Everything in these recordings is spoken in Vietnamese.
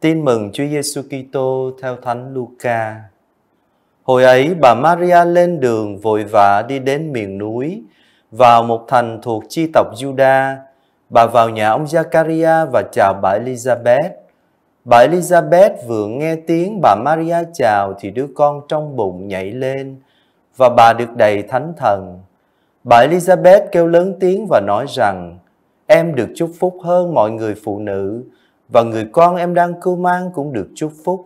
Tin mừng Chúa Giêsu Kitô theo Thánh Luca. Hồi ấy bà Maria lên đường vội vã đi đến miền núi vào một thành thuộc chi tộc Juda. Bà vào nhà ông Zakaria và chào bà Elizabeth. Bà Elizabeth vừa nghe tiếng bà Maria chào thì đứa con trong bụng nhảy lên và bà được đầy thánh thần. Bà Elizabeth kêu lớn tiếng và nói rằng Em được chúc phúc hơn mọi người phụ nữ và người con em đang cưu mang cũng được chúc phúc.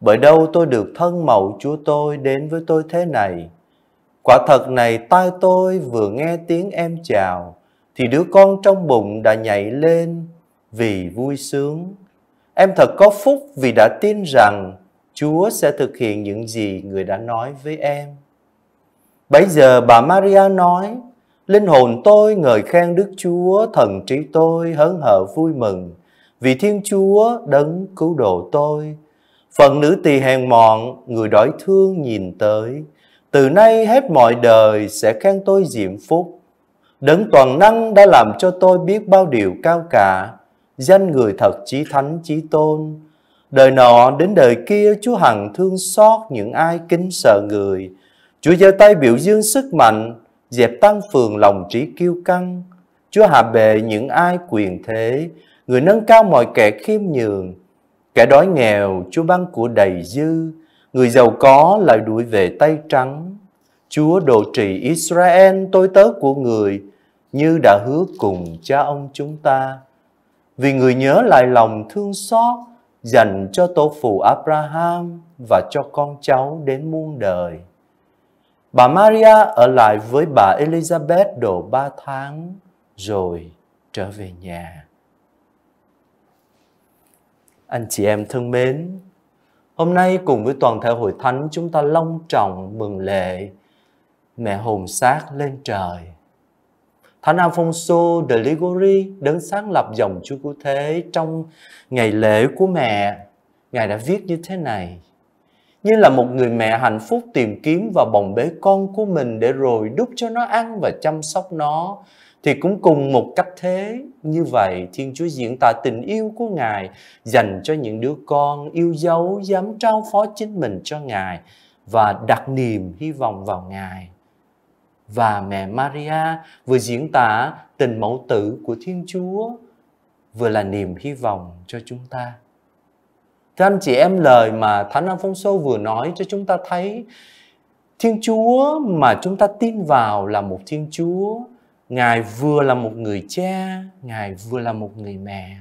Bởi đâu tôi được thân mẫu Chúa tôi đến với tôi thế này. Quả thật này tai tôi vừa nghe tiếng em chào, thì đứa con trong bụng đã nhảy lên vì vui sướng. Em thật có phúc vì đã tin rằng Chúa sẽ thực hiện những gì người đã nói với em. Bấy giờ bà Maria nói, Linh hồn tôi ngợi khen Đức Chúa, thần trí tôi hớn hở vui mừng vì Thiên Chúa đấng cứu độ tôi. Phần nữ tỳ hèn mọn, người đói thương nhìn tới, từ nay hết mọi đời sẽ khen tôi diệm phúc. Đấng toàn năng đã làm cho tôi biết bao điều cao cả, danh người thật chí thánh chí tôn. Đời nọ đến đời kia Chúa hằng thương xót những ai kính sợ người. Chúa giơ tay biểu dương sức mạnh, dẹp tăng phường lòng trí kiêu căng. Chúa hạ bệ những ai quyền thế, người nâng cao mọi kẻ khiêm nhường. Kẻ đói nghèo, Chúa ban của đầy dư, người giàu có lại đuổi về tay trắng. Chúa độ trị Israel tôi tớ của người, như đã hứa cùng cha ông chúng ta. Vì người nhớ lại lòng thương xót dành cho tổ phụ Abraham và cho con cháu đến muôn đời. Bà Maria ở lại với bà Elizabeth độ ba tháng rồi trở về nhà. Anh chị em thân mến, hôm nay cùng với toàn thể hội thánh chúng ta long trọng mừng lễ Mẹ hồn xác lên trời. Thánh Alfonso de Ligori đấng sáng lập dòng Chúa Cứu Thế trong ngày lễ của mẹ. Ngài đã viết như thế này. Như là một người mẹ hạnh phúc tìm kiếm và bồng bế con của mình để rồi đút cho nó ăn và chăm sóc nó thì cũng cùng một cách thế như vậy Thiên Chúa diễn tả tình yêu của Ngài dành cho những đứa con yêu dấu dám trao phó chính mình cho Ngài và đặt niềm hy vọng vào Ngài. Và mẹ Maria vừa diễn tả tình mẫu tử của Thiên Chúa vừa là niềm hy vọng cho chúng ta. Thưa anh chị em lời mà Thánh Phong Sô vừa nói cho chúng ta thấy Thiên Chúa mà chúng ta tin vào là một Thiên Chúa Ngài vừa là một người cha, Ngài vừa là một người mẹ.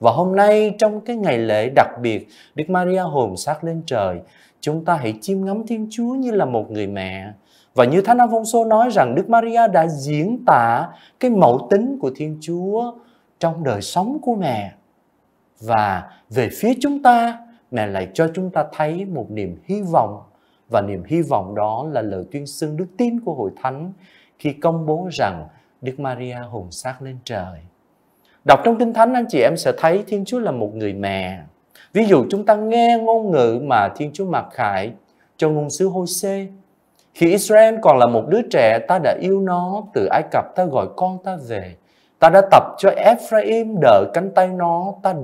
Và hôm nay trong cái ngày lễ đặc biệt Đức Maria hồn xác lên trời, chúng ta hãy chiêm ngắm Thiên Chúa như là một người mẹ. Và như Thánh Alfonso nói rằng Đức Maria đã diễn tả cái mẫu tính của Thiên Chúa trong đời sống của mẹ. Và về phía chúng ta, mẹ lại cho chúng ta thấy một niềm hy vọng và niềm hy vọng đó là lời tuyên xưng đức tin của hội thánh khi công bố rằng Đức Maria hùng xác lên trời. Đọc trong Kinh Thánh anh chị em sẽ thấy Thiên Chúa là một người mẹ. Ví dụ chúng ta nghe ngôn ngữ mà Thiên Chúa mặc khải cho ngôn sứ Hosea, Khi Israel còn là một đứa trẻ, ta đã yêu nó, từ Ai Cập ta gọi con ta về. Ta đã tập cho Ephraim đỡ cánh tay nó, ta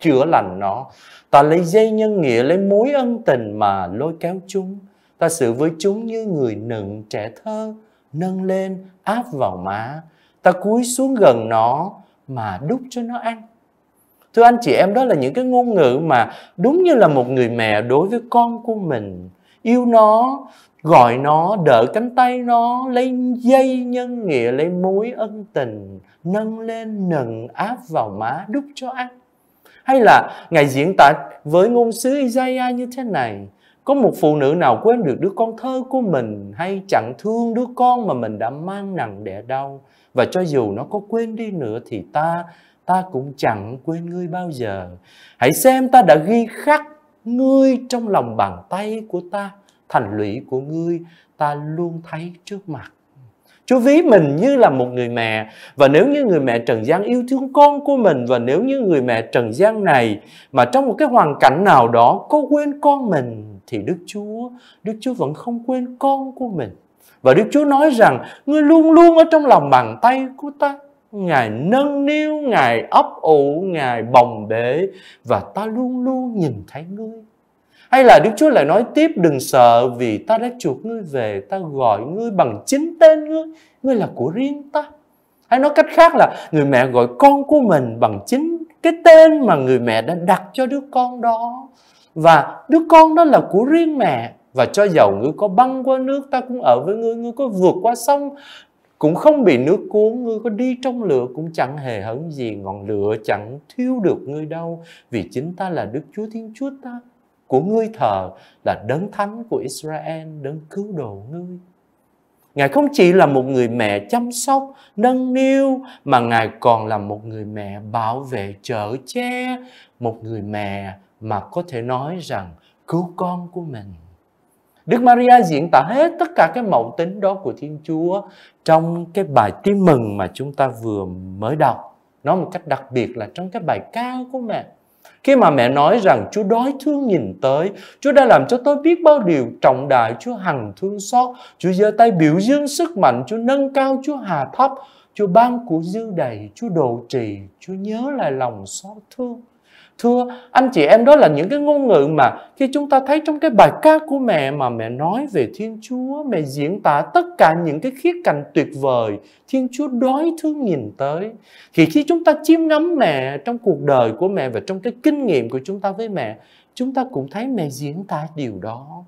chữa lành nó. Ta lấy dây nhân nghĩa, lấy mối ân tình mà lôi kéo chúng. Ta xử với chúng như người nựng trẻ thơ nâng lên áp vào má ta cúi xuống gần nó mà đút cho nó ăn thưa anh chị em đó là những cái ngôn ngữ mà đúng như là một người mẹ đối với con của mình yêu nó gọi nó đỡ cánh tay nó lấy dây nhân nghĩa lấy mối ân tình nâng lên nâng áp vào má đút cho ăn hay là ngài diễn tả với ngôn sứ Isaiah như thế này có một phụ nữ nào quên được đứa con thơ của mình hay chẳng thương đứa con mà mình đã mang nặng đẻ đau và cho dù nó có quên đi nữa thì ta ta cũng chẳng quên ngươi bao giờ hãy xem ta đã ghi khắc ngươi trong lòng bàn tay của ta thành lũy của ngươi ta luôn thấy trước mặt Chúa ví mình như là một người mẹ và nếu như người mẹ Trần gian yêu thương con của mình và nếu như người mẹ Trần gian này mà trong một cái hoàn cảnh nào đó có quên con mình thì Đức Chúa, Đức Chúa vẫn không quên con của mình. Và Đức Chúa nói rằng, ngươi luôn luôn ở trong lòng bàn tay của ta. Ngài nâng niu, Ngài ấp ủ, Ngài bồng bể và ta luôn luôn nhìn thấy ngươi. Hay là Đức Chúa lại nói tiếp đừng sợ vì ta đã chuộc ngươi về, ta gọi ngươi bằng chính tên ngươi, ngươi là của riêng ta. Hay nói cách khác là người mẹ gọi con của mình bằng chính cái tên mà người mẹ đã đặt cho đứa con đó và đứa con đó là của riêng mẹ và cho dầu ngươi có băng qua nước ta cũng ở với ngươi ngươi có vượt qua sông cũng không bị nước cuốn ngươi có đi trong lửa cũng chẳng hề hấn gì ngọn lửa chẳng thiêu được ngươi đâu vì chính ta là đức chúa thiên chúa ta của ngươi thờ là đấng thánh của israel đấng cứu độ ngươi ngài không chỉ là một người mẹ chăm sóc nâng niu mà ngài còn là một người mẹ bảo vệ chở che một người mẹ mà có thể nói rằng cứu con của mình. Đức Maria diễn tả hết tất cả cái mẫu tính đó của Thiên Chúa trong cái bài tin mừng mà chúng ta vừa mới đọc. Nói một cách đặc biệt là trong cái bài ca của mẹ. Khi mà mẹ nói rằng Chúa đói thương nhìn tới, Chúa đã làm cho tôi biết bao điều trọng đại, Chúa hằng thương xót, Chúa giơ tay biểu dương sức mạnh, Chúa nâng cao, Chúa hà thấp, Chúa ban của dư đầy, Chúa độ trì, Chúa nhớ lại lòng xót thương thưa anh chị em đó là những cái ngôn ngữ mà khi chúng ta thấy trong cái bài ca của mẹ mà mẹ nói về thiên chúa mẹ diễn tả tất cả những cái khía cạnh tuyệt vời thiên chúa đói thương nhìn tới thì khi chúng ta chiêm ngắm mẹ trong cuộc đời của mẹ và trong cái kinh nghiệm của chúng ta với mẹ chúng ta cũng thấy mẹ diễn tả điều đó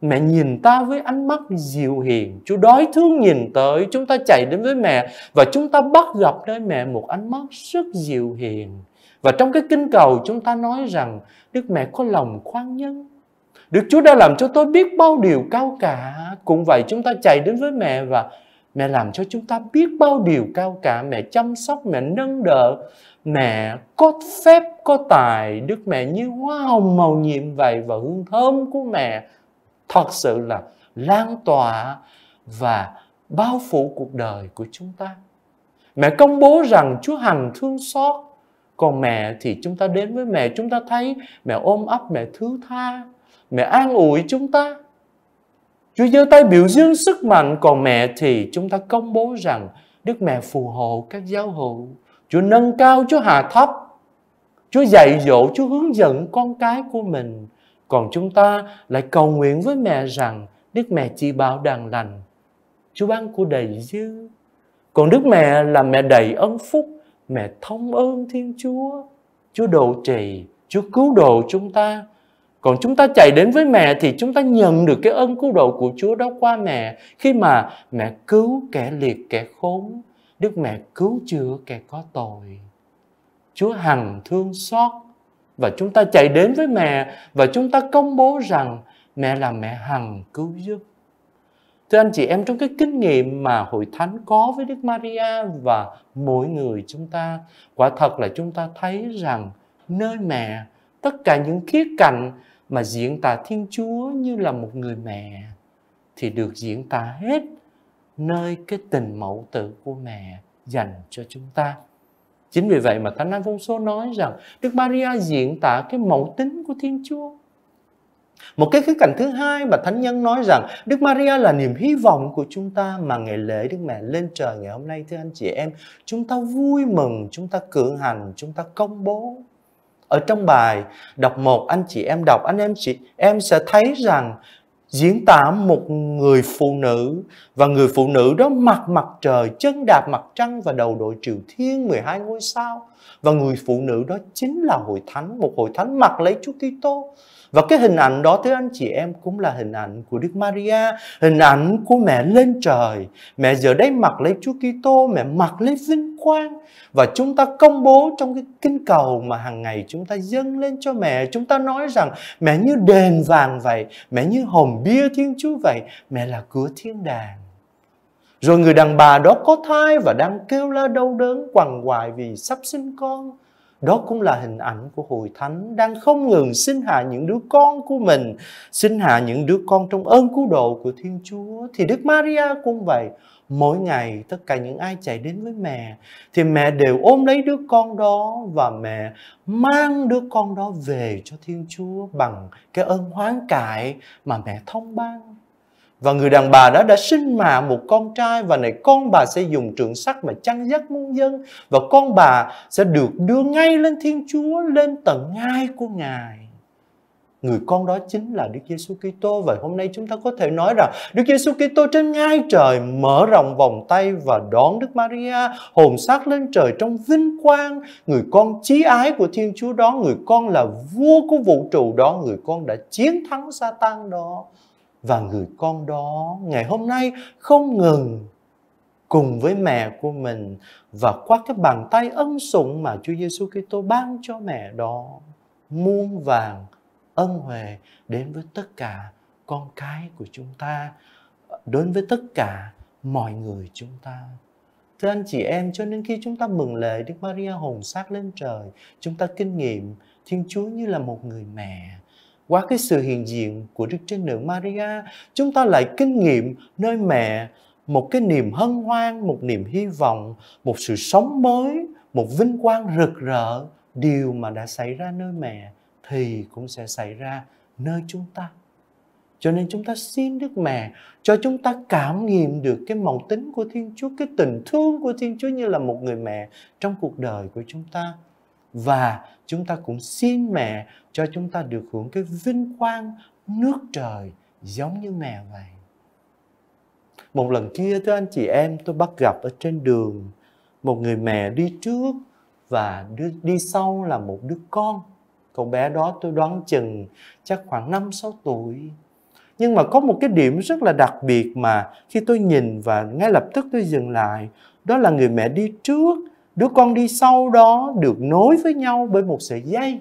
Mẹ nhìn ta với ánh mắt dịu hiền Chúa đói thương nhìn tới Chúng ta chạy đến với mẹ Và chúng ta bắt gặp nơi mẹ một ánh mắt rất dịu hiền và trong cái kinh cầu chúng ta nói rằng Đức Mẹ có lòng khoan nhân. Đức Chúa đã làm cho tôi biết bao điều cao cả. Cũng vậy chúng ta chạy đến với mẹ và mẹ làm cho chúng ta biết bao điều cao cả. Mẹ chăm sóc, mẹ nâng đỡ. Mẹ có phép, có tài. Đức mẹ như hoa hồng màu nhiệm vậy và hương thơm của mẹ thật sự là lan tỏa và bao phủ cuộc đời của chúng ta. Mẹ công bố rằng Chúa Hằng thương xót còn mẹ thì chúng ta đến với mẹ chúng ta thấy mẹ ôm ấp mẹ thứ tha mẹ an ủi chúng ta chúa giơ tay biểu dương sức mạnh còn mẹ thì chúng ta công bố rằng đức mẹ phù hộ các giáo hữu chúa nâng cao chúa hạ thấp chúa dạy dỗ chúa hướng dẫn con cái của mình còn chúng ta lại cầu nguyện với mẹ rằng đức mẹ chỉ bảo đàn lành chúa ban của đầy dư còn đức mẹ là mẹ đầy ân phúc mẹ thông ơn Thiên Chúa, Chúa độ trì, Chúa cứu độ chúng ta. Còn chúng ta chạy đến với mẹ thì chúng ta nhận được cái ơn cứu độ của Chúa đó qua mẹ. Khi mà mẹ cứu kẻ liệt, kẻ khốn, Đức mẹ cứu chữa kẻ có tội. Chúa hằng thương xót và chúng ta chạy đến với mẹ và chúng ta công bố rằng mẹ là mẹ hằng cứu giúp Thưa anh chị em, trong cái kinh nghiệm mà hội thánh có với Đức Maria và mỗi người chúng ta, quả thật là chúng ta thấy rằng nơi mẹ, tất cả những khía cạnh mà diễn tả Thiên Chúa như là một người mẹ thì được diễn tả hết nơi cái tình mẫu tử của mẹ dành cho chúng ta. Chính vì vậy mà Thánh Anh Phong số nói rằng Đức Maria diễn tả cái mẫu tính của Thiên Chúa một cái khía cạnh thứ hai mà Thánh Nhân nói rằng Đức Maria là niềm hy vọng của chúng ta mà ngày lễ Đức Mẹ lên trời ngày hôm nay thưa anh chị em Chúng ta vui mừng, chúng ta cử hành, chúng ta công bố ở trong bài đọc một anh chị em đọc anh em chị em sẽ thấy rằng diễn tả một người phụ nữ và người phụ nữ đó mặt mặt trời, chân đạp mặt trăng và đầu đội triều thiên 12 ngôi sao. Và người phụ nữ đó chính là hội thánh, một hội thánh mặc lấy Chúa Kitô. Và cái hình ảnh đó thưa anh chị em cũng là hình ảnh của Đức Maria, hình ảnh của mẹ lên trời, mẹ giờ đây mặc lấy Chúa Kitô, mẹ mặc lấy vinh quan và chúng ta công bố trong cái kinh cầu mà hàng ngày chúng ta dâng lên cho mẹ chúng ta nói rằng mẹ như đền vàng vậy mẹ như hòm bia thiên chúa vậy mẹ là cửa thiên đàng rồi người đàn bà đó có thai và đang kêu la đau đớn quằn quại vì sắp sinh con đó cũng là hình ảnh của hội thánh đang không ngừng sinh hạ những đứa con của mình, sinh hạ những đứa con trong ơn cứu độ của Thiên Chúa. Thì Đức Maria cũng vậy, mỗi ngày tất cả những ai chạy đến với mẹ thì mẹ đều ôm lấy đứa con đó và mẹ mang đứa con đó về cho Thiên Chúa bằng cái ơn hoán cải mà mẹ thông ban và người đàn bà đó đã sinh mà một con trai và này con bà sẽ dùng trượng sắt mà chăn dắt muôn dân và con bà sẽ được đưa ngay lên Thiên Chúa lên tận ngai của Ngài. Người con đó chính là Đức Giêsu Kitô và hôm nay chúng ta có thể nói rằng Đức Giêsu Kitô trên ngai trời mở rộng vòng tay và đón Đức Maria hồn xác lên trời trong vinh quang, người con chí ái của Thiên Chúa đó, người con là vua của vũ trụ đó, người con đã chiến thắng Satan đó và người con đó ngày hôm nay không ngừng cùng với mẹ của mình và qua cái bàn tay ân sủng mà Chúa Giêsu Kitô ban cho mẹ đó muôn vàng ân huệ đến với tất cả con cái của chúng ta đến với tất cả mọi người chúng ta thưa anh chị em cho nên khi chúng ta mừng lễ Đức Maria hồn xác lên trời chúng ta kinh nghiệm Thiên Chúa như là một người mẹ qua cái sự hiện diện của Đức Trinh Nữ Maria, chúng ta lại kinh nghiệm nơi mẹ một cái niềm hân hoan, một niềm hy vọng, một sự sống mới, một vinh quang rực rỡ. Điều mà đã xảy ra nơi mẹ thì cũng sẽ xảy ra nơi chúng ta. Cho nên chúng ta xin Đức Mẹ cho chúng ta cảm nghiệm được cái màu tính của Thiên Chúa, cái tình thương của Thiên Chúa như là một người mẹ trong cuộc đời của chúng ta và chúng ta cũng xin mẹ cho chúng ta được hưởng cái vinh quang nước trời giống như mẹ vậy một lần kia tôi anh chị em tôi bắt gặp ở trên đường một người mẹ đi trước và đi sau là một đứa con cậu bé đó tôi đoán chừng chắc khoảng 5 6 tuổi. Nhưng mà có một cái điểm rất là đặc biệt mà khi tôi nhìn và ngay lập tức tôi dừng lại, đó là người mẹ đi trước đứa con đi sau đó được nối với nhau bởi một sợi dây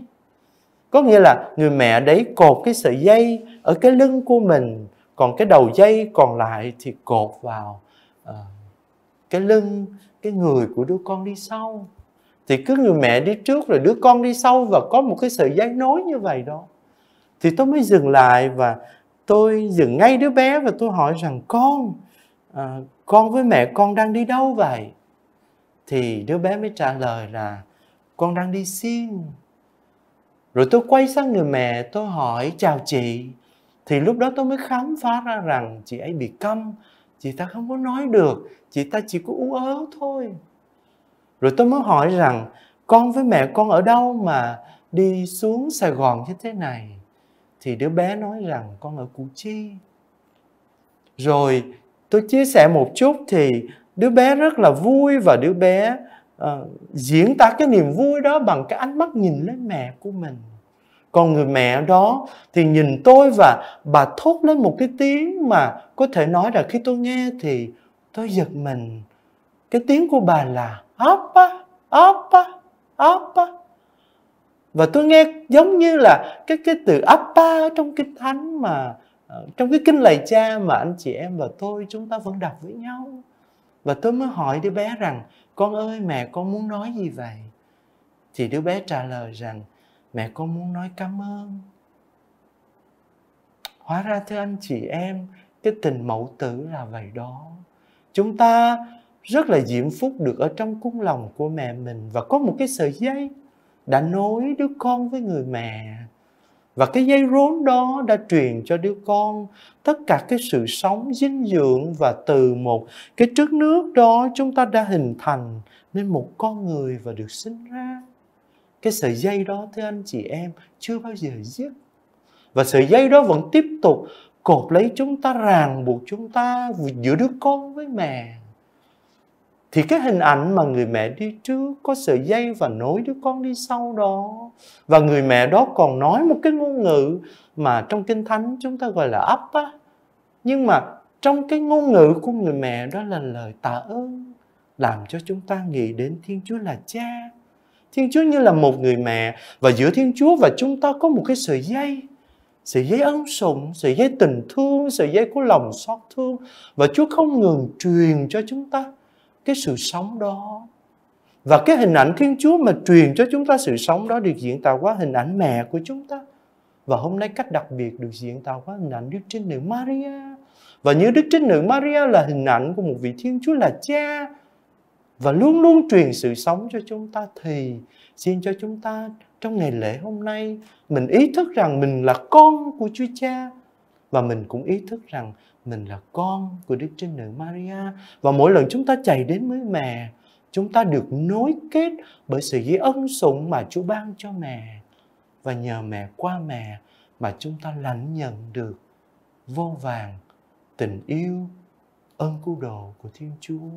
có nghĩa là người mẹ đấy cột cái sợi dây ở cái lưng của mình còn cái đầu dây còn lại thì cột vào uh, cái lưng cái người của đứa con đi sau thì cứ người mẹ đi trước rồi đứa con đi sau và có một cái sợi dây nối như vậy đó thì tôi mới dừng lại và tôi dừng ngay đứa bé và tôi hỏi rằng con à, con với mẹ con đang đi đâu vậy thì đứa bé mới trả lời là con đang đi xiên rồi tôi quay sang người mẹ tôi hỏi chào chị thì lúc đó tôi mới khám phá ra rằng chị ấy bị câm chị ta không có nói được chị ta chỉ có ú ớ thôi rồi tôi mới hỏi rằng con với mẹ con ở đâu mà đi xuống sài gòn như thế này thì đứa bé nói rằng con ở củ chi rồi tôi chia sẻ một chút thì đứa bé rất là vui và đứa bé uh, diễn tả cái niềm vui đó bằng cái ánh mắt nhìn lên mẹ của mình còn người mẹ đó thì nhìn tôi và bà thốt lên một cái tiếng mà có thể nói là khi tôi nghe thì tôi giật mình cái tiếng của bà là apa apa apa Và tôi nghe giống như là cái cái từ Appa trong kinh thánh mà ờ, trong cái kinh lạy cha mà anh chị em và tôi chúng ta vẫn đọc với nhau và tôi mới hỏi đứa bé rằng con ơi mẹ con muốn nói gì vậy thì đứa bé trả lời rằng mẹ con muốn nói cảm ơn hóa ra thưa anh chị em cái tình mẫu tử là vậy đó chúng ta rất là diễm phúc được ở trong cung lòng của mẹ mình và có một cái sợi dây đã nối đứa con với người mẹ và cái dây rốn đó đã truyền cho đứa con tất cả cái sự sống dinh dưỡng và từ một cái trước nước đó chúng ta đã hình thành nên một con người và được sinh ra. Cái sợi dây đó thưa anh chị em chưa bao giờ dứt. Và sợi dây đó vẫn tiếp tục cột lấy chúng ta ràng buộc chúng ta giữa đứa con với mẹ thì cái hình ảnh mà người mẹ đi trước có sợi dây và nối đứa con đi sau đó và người mẹ đó còn nói một cái ngôn ngữ mà trong kinh thánh chúng ta gọi là ấp á nhưng mà trong cái ngôn ngữ của người mẹ đó là lời tạ ơn làm cho chúng ta nghĩ đến thiên chúa là cha thiên chúa như là một người mẹ và giữa thiên chúa và chúng ta có một cái sợi dây sợi dây ân sủng, sợi dây tình thương, sợi dây của lòng xót thương. Và Chúa không ngừng truyền cho chúng ta cái sự sống đó và cái hình ảnh Thiên Chúa mà truyền cho chúng ta sự sống đó được diễn tả qua hình ảnh mẹ của chúng ta. Và hôm nay cách đặc biệt được diễn tả qua hình ảnh Đức Trinh Nữ Maria. Và như Đức Trinh Nữ Maria là hình ảnh của một vị Thiên Chúa là cha và luôn luôn truyền sự sống cho chúng ta thì xin cho chúng ta trong ngày lễ hôm nay mình ý thức rằng mình là con của Chúa Cha và mình cũng ý thức rằng mình là con của Đức Trinh Nữ Maria và mỗi lần chúng ta chạy đến với mẹ chúng ta được nối kết bởi sự dĩ ân sủng mà Chúa ban cho mẹ và nhờ mẹ qua mẹ mà chúng ta lãnh nhận được vô vàng tình yêu ơn cứu độ của Thiên Chúa.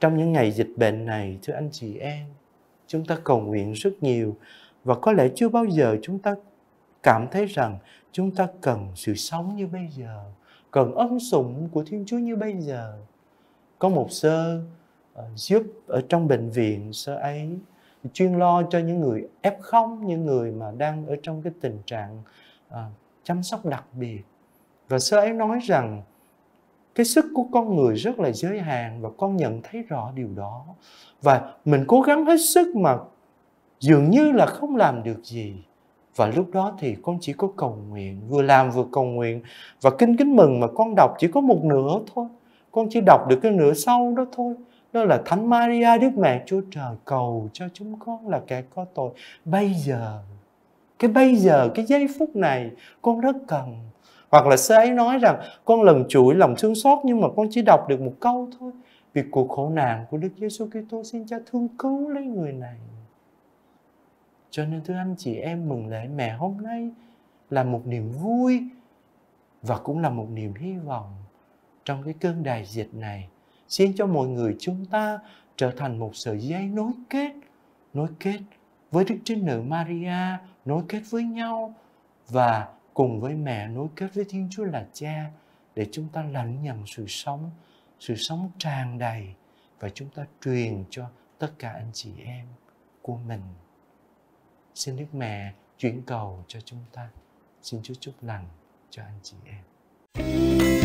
Trong những ngày dịch bệnh này, thưa anh chị em, chúng ta cầu nguyện rất nhiều và có lẽ chưa bao giờ chúng ta cảm thấy rằng chúng ta cần sự sống như bây giờ, cần ân sủng của Thiên Chúa như bây giờ. Có một sơ ờ, giúp ở trong bệnh viện sơ ấy chuyên lo cho những người F0, những người mà đang ở trong cái tình trạng à, chăm sóc đặc biệt. Và sơ ấy nói rằng cái sức của con người rất là giới hạn và con nhận thấy rõ điều đó. Và mình cố gắng hết sức mà dường như là không làm được gì và lúc đó thì con chỉ có cầu nguyện vừa làm vừa cầu nguyện và kinh kính mừng mà con đọc chỉ có một nửa thôi con chỉ đọc được cái nửa sau đó thôi đó là thánh Maria Đức Mẹ Chúa Trời cầu cho chúng con là kẻ có tội bây giờ cái bây giờ cái giây phút này con rất cần hoặc là sư ấy nói rằng con lần chuỗi lòng thương xót nhưng mà con chỉ đọc được một câu thôi vì cuộc khổ nạn của Đức Giêsu Kitô xin Cha thương cứu lấy người này cho nên thưa anh chị em mừng lễ mẹ hôm nay là một niềm vui và cũng là một niềm hy vọng trong cái cơn đại dịch này. Xin cho mọi người chúng ta trở thành một sợi dây nối kết, nối kết với Đức Trinh Nữ Maria, nối kết với nhau và cùng với mẹ nối kết với Thiên Chúa là Cha để chúng ta lãnh nhận sự sống, sự sống tràn đầy và chúng ta truyền cho tất cả anh chị em của mình. Xin Đức Mẹ chuyển cầu cho chúng ta. Xin Chúa chúc lành cho anh chị em.